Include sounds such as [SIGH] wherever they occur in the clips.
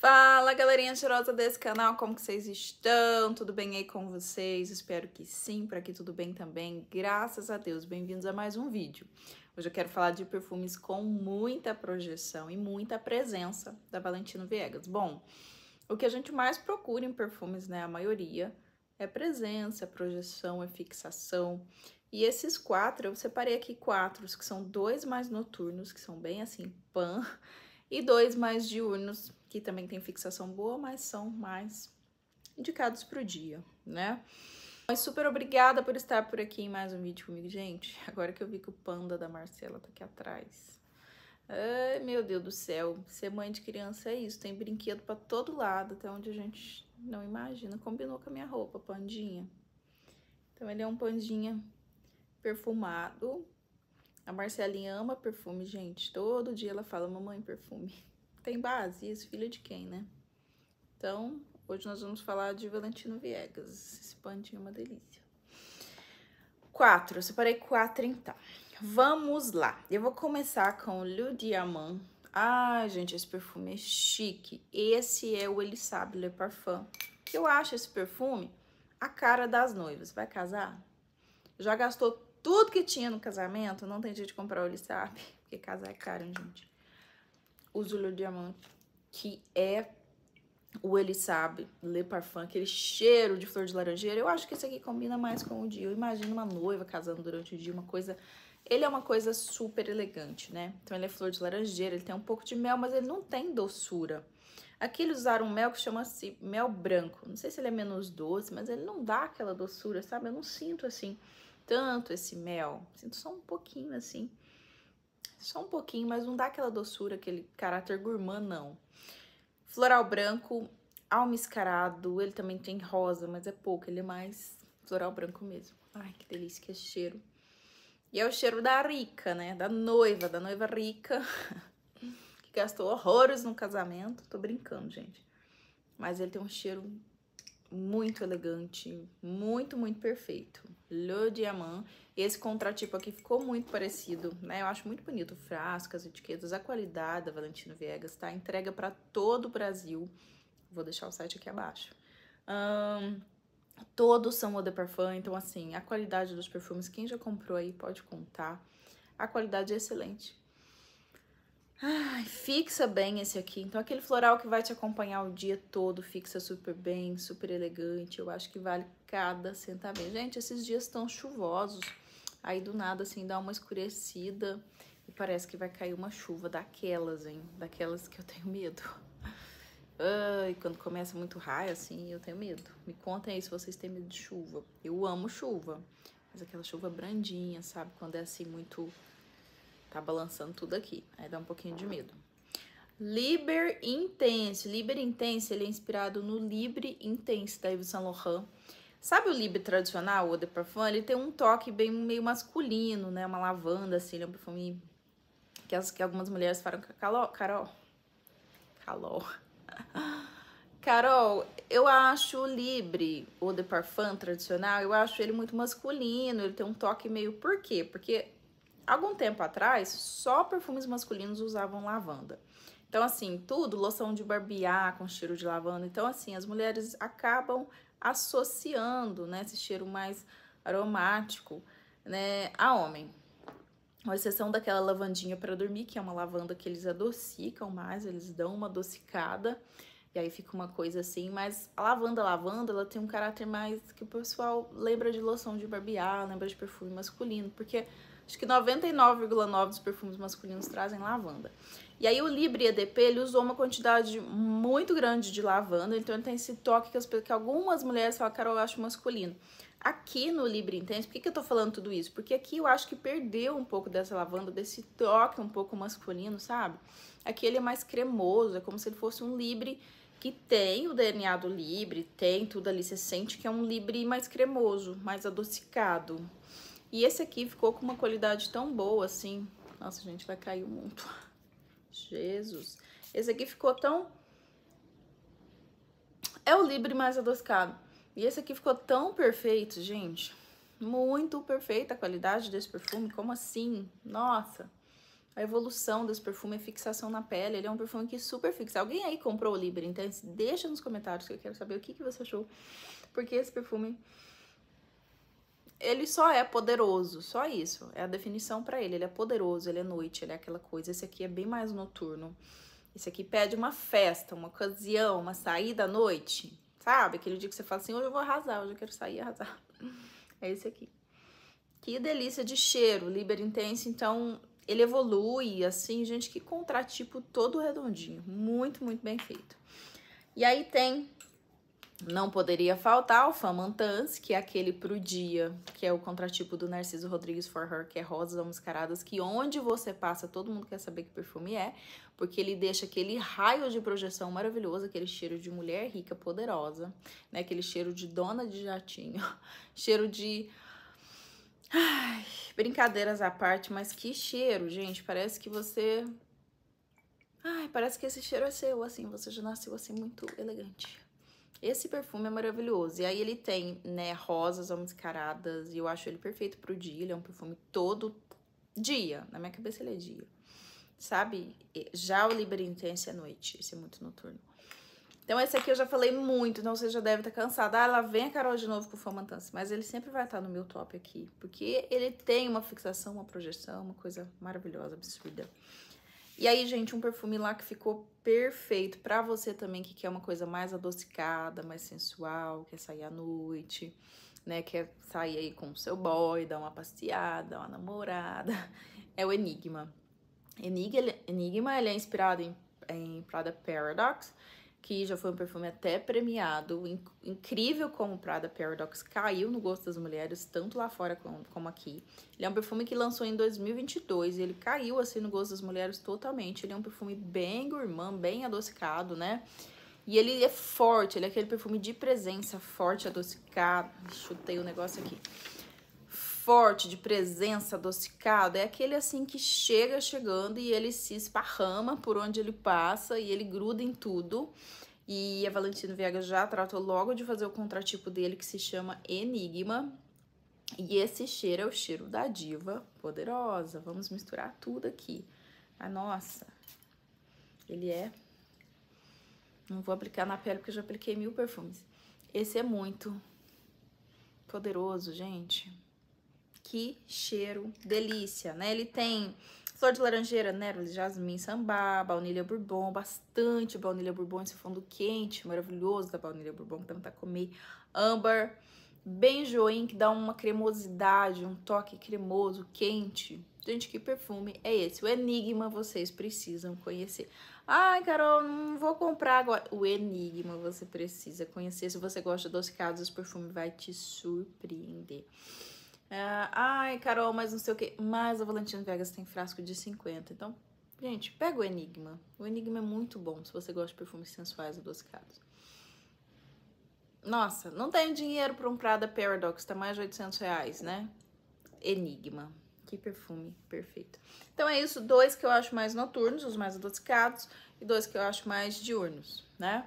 Fala galerinha cheirosa desse canal, como que vocês estão? Tudo bem aí com vocês? Espero que sim, Para que tudo bem também, graças a Deus. Bem-vindos a mais um vídeo. Hoje eu quero falar de perfumes com muita projeção e muita presença da Valentino Viegas. Bom, o que a gente mais procura em perfumes, né, a maioria, é presença, é projeção, é fixação. E esses quatro, eu separei aqui quatro, que são dois mais noturnos, que são bem assim, pan, e dois mais diurnos, que também tem fixação boa, mas são mais indicados para o dia, né? Mas super obrigada por estar por aqui em mais um vídeo comigo, gente. Agora que eu vi que o panda da Marcela tá aqui atrás. Ai, meu Deus do céu, ser mãe de criança é isso, tem brinquedo para todo lado, até onde a gente não imagina. Combinou com a minha roupa, pandinha. Então ele é um pandinha perfumado. A Marcelinha ama perfume, gente. Todo dia ela fala, mamãe, perfume tem base, esse filho é de quem, né? Então, hoje nós vamos falar de Valentino Viegas. Esse pandinho é uma delícia. Quatro, eu separei quatro então. Vamos lá. Eu vou começar com o Lou Diamant. Ai, gente, esse perfume é chique. Esse é o Elisab Le Parfum. Eu acho esse perfume a cara das noivas. Vai casar? Já gastou tudo que tinha no casamento? Não tem jeito de comprar o Elisab, [LAUGHS] porque casar é caro, hein, gente? o Usulo diamante que é o Ele Sabe Le Parfum, aquele cheiro de flor de laranjeira. Eu acho que esse aqui combina mais com o dia. Eu imagino uma noiva casando durante o dia, uma coisa... Ele é uma coisa super elegante, né? Então ele é flor de laranjeira, ele tem um pouco de mel, mas ele não tem doçura. Aqui eles usaram um mel que chama-se mel branco. Não sei se ele é menos doce, mas ele não dá aquela doçura, sabe? Eu não sinto, assim, tanto esse mel. Sinto só um pouquinho, assim. Só um pouquinho, mas não dá aquela doçura, aquele caráter gourmand, não. Floral branco, almiscarado, ele também tem rosa, mas é pouco, ele é mais floral branco mesmo. Ai, que delícia, que é cheiro. E é o cheiro da rica, né? Da noiva, da noiva rica, [LAUGHS] que gastou horrores no casamento. Tô brincando, gente. Mas ele tem um cheiro muito elegante, muito, muito perfeito. Le Diamant. Esse contratipo aqui ficou muito parecido, né? Eu acho muito bonito o frasco, as etiquetas, a qualidade da Valentino Viegas, tá? Entrega para todo o Brasil. Vou deixar o site aqui abaixo. Um, todos são eau de parfum, então assim, a qualidade dos perfumes, quem já comprou aí pode contar. A qualidade é excelente. Ai, fixa bem esse aqui. Então, aquele floral que vai te acompanhar o dia todo, fixa super bem, super elegante. Eu acho que vale cada centavo. Gente, esses dias estão chuvosos. Aí, do nada, assim, dá uma escurecida e parece que vai cair uma chuva daquelas, hein? Daquelas que eu tenho medo. Ai, quando começa muito raio, assim, eu tenho medo. Me contem aí se vocês têm medo de chuva. Eu amo chuva, mas aquela chuva brandinha, sabe? Quando é assim, muito Tá balançando tudo aqui. Aí dá um pouquinho de medo. Liber Intense. Liber Intense, ele é inspirado no Libre Intense da Yves Saint Laurent. Sabe o Libre tradicional, o de Parfum? Ele tem um toque bem meio masculino, né? Uma lavanda, assim, ele é um perfume que, as, que algumas mulheres falam é Carol, Carol, Carol. [LAUGHS] Carol, eu acho o Libre, o de Parfum tradicional, eu acho ele muito masculino, ele tem um toque meio... Por quê? Porque algum tempo atrás, só perfumes masculinos usavam lavanda. Então, assim, tudo, loção de barbear com cheiro de lavanda. Então, assim, as mulheres acabam associando, né, esse cheiro mais aromático, né, a homem. Com exceção daquela lavandinha para dormir, que é uma lavanda que eles adocicam mais, eles dão uma adocicada. E aí fica uma coisa assim, mas a lavanda, a lavanda, ela tem um caráter mais que o pessoal lembra de loção de barbear, lembra de perfume masculino, porque acho que 99,9 dos perfumes masculinos trazem lavanda. E aí o Libre EDP, ele usou uma quantidade muito grande de lavanda, então ele tem esse toque que, as, que algumas mulheres falam, cara, eu acho masculino. Aqui no Libre Intense, por que, que eu tô falando tudo isso? Porque aqui eu acho que perdeu um pouco dessa lavanda, desse toque um pouco masculino, sabe? Aqui ele é mais cremoso, é como se ele fosse um Libre que tem o DNA do Libre, tem tudo ali, você sente que é um Libre mais cremoso, mais adocicado. E esse aqui ficou com uma qualidade tão boa, assim... Nossa, gente, vai cair o muito. [LAUGHS] Jesus. Esse aqui ficou tão... É o Libre mais adocicado. E esse aqui ficou tão perfeito, gente. Muito perfeita a qualidade desse perfume. Como assim? Nossa! a evolução desse perfume, a fixação na pele. Ele é um perfume que super fixa. Alguém aí comprou o Libre, então deixa nos comentários que eu quero saber o que, que você achou. Porque esse perfume, ele só é poderoso, só isso. É a definição para ele. Ele é poderoso, ele é noite, ele é aquela coisa. Esse aqui é bem mais noturno. Esse aqui pede uma festa, uma ocasião, uma saída à noite, sabe? Aquele dia que você fala assim, hoje eu vou arrasar, hoje eu quero sair e arrasar. [LAUGHS] É esse aqui. Que delícia de cheiro, Liber Intense. Então, ele evolui, assim, gente, que contratipo todo redondinho. Muito, muito bem feito. E aí tem, não poderia faltar, o Famantans, que é aquele pro dia, que é o contratipo do Narciso Rodrigues For Her, que é rosas almascaradas, que onde você passa, todo mundo quer saber que perfume é, porque ele deixa aquele raio de projeção maravilhoso, aquele cheiro de mulher rica, poderosa, né? Aquele cheiro de dona de jatinho, [LAUGHS] cheiro de Ai, brincadeiras à parte, mas que cheiro, gente. Parece que você. Ai, parece que esse cheiro é seu, assim. Você já nasceu assim muito elegante. Esse perfume é maravilhoso. E aí ele tem, né, rosas mascaradas. E eu acho ele perfeito pro dia. Ele é um perfume todo dia. Na minha cabeça ele é dia. Sabe? Já o Liber Intense é noite. Esse é muito noturno. Então esse aqui eu já falei muito, então você já deve estar tá cansada. Ah, lá vem a Carol de novo com o Fomantance, mas ele sempre vai estar tá no meu top aqui, porque ele tem uma fixação, uma projeção, uma coisa maravilhosa, absurda. E aí, gente, um perfume lá que ficou perfeito para você também que quer uma coisa mais adocicada, mais sensual, quer sair à noite, né, quer sair aí com o seu boy, dar uma passeada, uma namorada, é o Enigma. Enigma, ele, Enigma, ele é inspirado em, em Prada Paradox, que já foi um perfume até premiado, inc incrível como o Prada Paradox caiu no gosto das mulheres, tanto lá fora como, como aqui. Ele é um perfume que lançou em 2022 e ele caiu assim no gosto das mulheres totalmente. Ele é um perfume bem gourmand, bem adocicado, né? E ele é forte, ele é aquele perfume de presença, forte, adocicado. Chutei o um negócio aqui forte, de presença, adocicada, é aquele assim que chega chegando e ele se esparrama por onde ele passa e ele gruda em tudo. E a Valentino Viega já tratou logo de fazer o contratipo dele que se chama Enigma. E esse cheiro é o cheiro da diva poderosa. Vamos misturar tudo aqui. A ah, nossa, ele é... Não vou aplicar na pele porque eu já apliquei mil perfumes. Esse é muito poderoso, gente. Que cheiro delícia, né? Ele tem flor de laranjeira, néroles, jasmim, sambá, baunilha bourbon, bastante baunilha bourbon, esse fundo quente, maravilhoso da baunilha bourbon, que também tá comer, bem benjoim, que dá uma cremosidade, um toque cremoso, quente. Gente, que perfume é esse? O Enigma vocês precisam conhecer. Ai, Carol, não vou comprar agora. O Enigma você precisa conhecer. Se você gosta de adocicados, esse perfume vai te surpreender. É, ai, Carol, mas não sei o que. Mas a Valentino Vegas tem frasco de 50. Então, gente, pega o Enigma. O Enigma é muito bom se você gosta de perfumes sensuais adocicados. Nossa, não tenho dinheiro para um Prada Paradox, tá mais de 800 reais, né? Enigma. Que perfume perfeito. Então é isso, dois que eu acho mais noturnos, os mais adocicados, e dois que eu acho mais diurnos, né?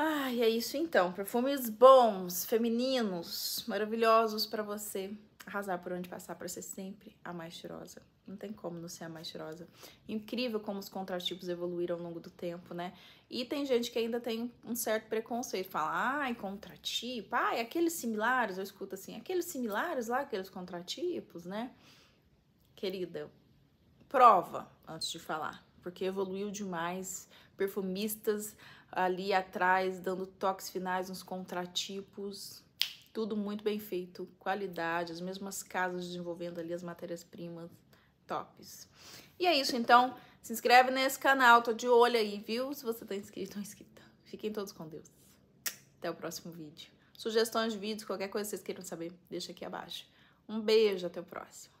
Ai, é isso então. Perfumes bons, femininos, maravilhosos para você arrasar por onde passar para ser sempre a mais cheirosa. Não tem como não ser a mais cheirosa. Incrível como os contratipos evoluíram ao longo do tempo, né? E tem gente que ainda tem um certo preconceito. Fala, ai, contratipo, ai, aqueles similares. Eu escuto assim, aqueles similares lá, aqueles contratipos, né? Querida, prova antes de falar. Porque evoluiu demais. Perfumistas ali atrás, dando toques finais nos contratipos. Tudo muito bem feito, qualidade, as mesmas casas desenvolvendo ali as matérias-primas tops. E é isso, então. Se inscreve nesse canal, tô de olho aí, viu? Se você tá inscrito [LAUGHS] ou inscrita. Fiquem todos com Deus. Até o próximo vídeo. Sugestões de vídeos, qualquer coisa que vocês queiram saber, deixa aqui abaixo. Um beijo, até o próximo.